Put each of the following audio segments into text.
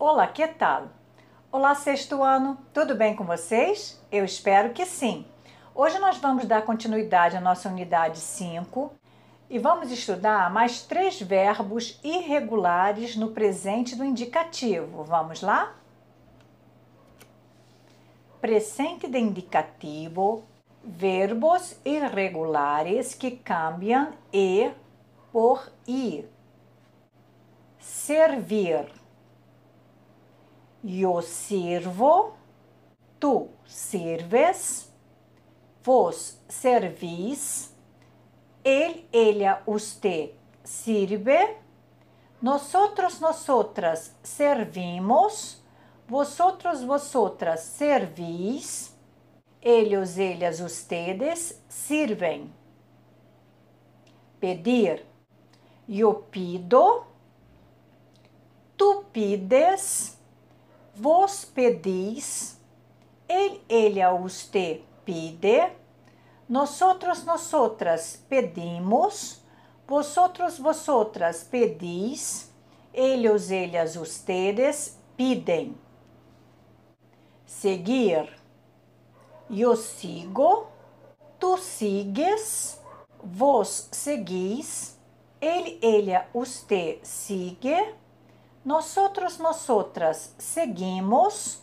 Olá, que tal? Olá, sexto ano, tudo bem com vocês? Eu espero que sim. Hoje nós vamos dar continuidade à nossa unidade 5 e vamos estudar mais três verbos irregulares no presente do indicativo. Vamos lá? Presente de indicativo, verbos irregulares que cambiam e por i. Servir eu sirvo, tu sirves, vos servis, ele, ella, usted sirve, nosotros, nosotras servimos, vosotros, vosotras servis, eles, ellas, ustedes sirvem. Pedir. Eu pido, tu pides, vos pedis, ele, ele a usted pide, nosotros, nosotras pedimos, vosotros, vosotras pedis, eles, ellas, ustedes pedem. Seguir. Eu sigo, tu sigues, vos seguis, ele, ela, usted sigue, Nosotros, nosotras, seguimos.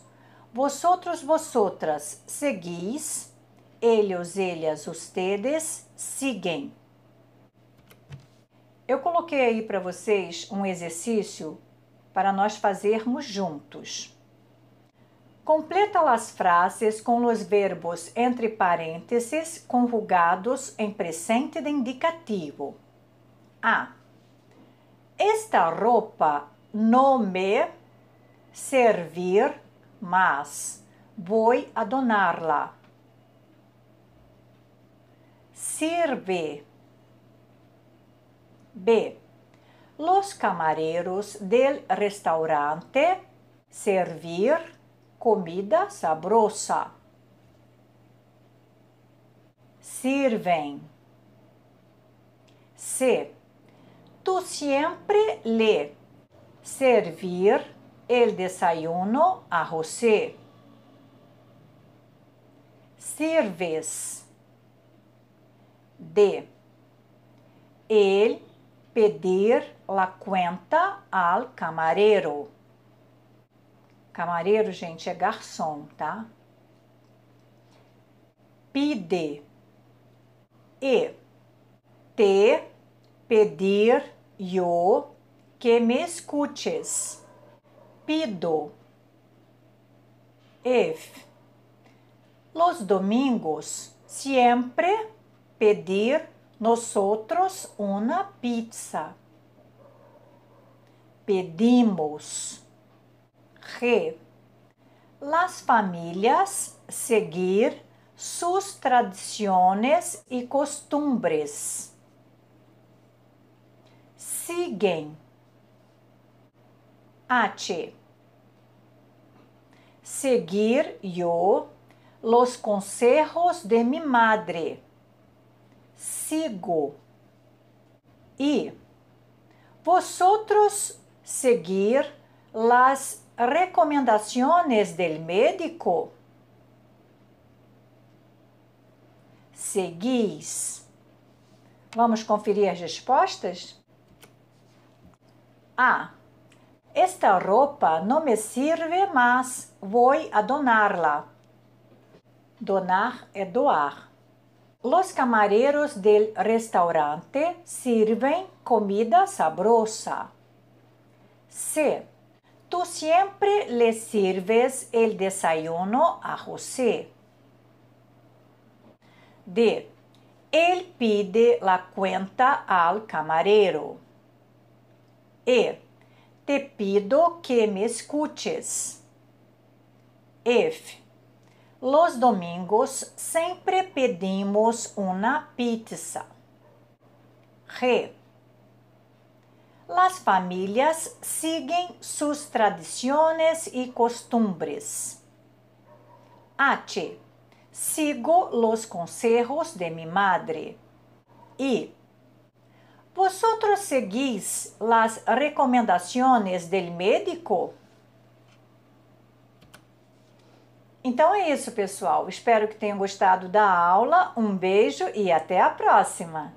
Vosotros, vosotras, seguis. Eles, elas ustedes, seguem. Eu coloquei aí para vocês um exercício para nós fazermos juntos. Completa as frases com os verbos entre parênteses conjugados em presente de indicativo. A. Esta roupa nome, servir, mas voy a donarla. Sirve. B. Los camareros del restaurante servir comida sabrosa. Sirvem. C. Tu sempre le servir el desayuno a José. Sirves de el pedir la cuenta al camarero. Camareiro, gente, é garçom, tá? Pide e te pedir yo que me escuches. Pido. If. Los domingos siempre pedir nosotros una pizza. Pedimos. Re. Las familias seguir sus tradiciones y costumbres. Siguen H. Seguir yo los consejos de mi madre. Sigo. E vosotros seguir las recomendaciones del médico? Seguis. Vamos conferir as respostas? A. esta ropa no me sirve más, voy a donarla. Donar es doar. Los camareros del restaurante sirven comida sabrosa. C. Tú siempre le sirves el desayuno a José. D. Él pide la cuenta al camarero. E. Te pido que me escutes. F. Los domingos sempre pedimos uma pizza. G. Las famílias seguem suas tradições e costumbres. H. Sigo los consejos de mi madre. I. Vosotros seguís las recomendaciones del médico? Então é isso, pessoal. Espero que tenham gostado da aula. Um beijo e até a próxima!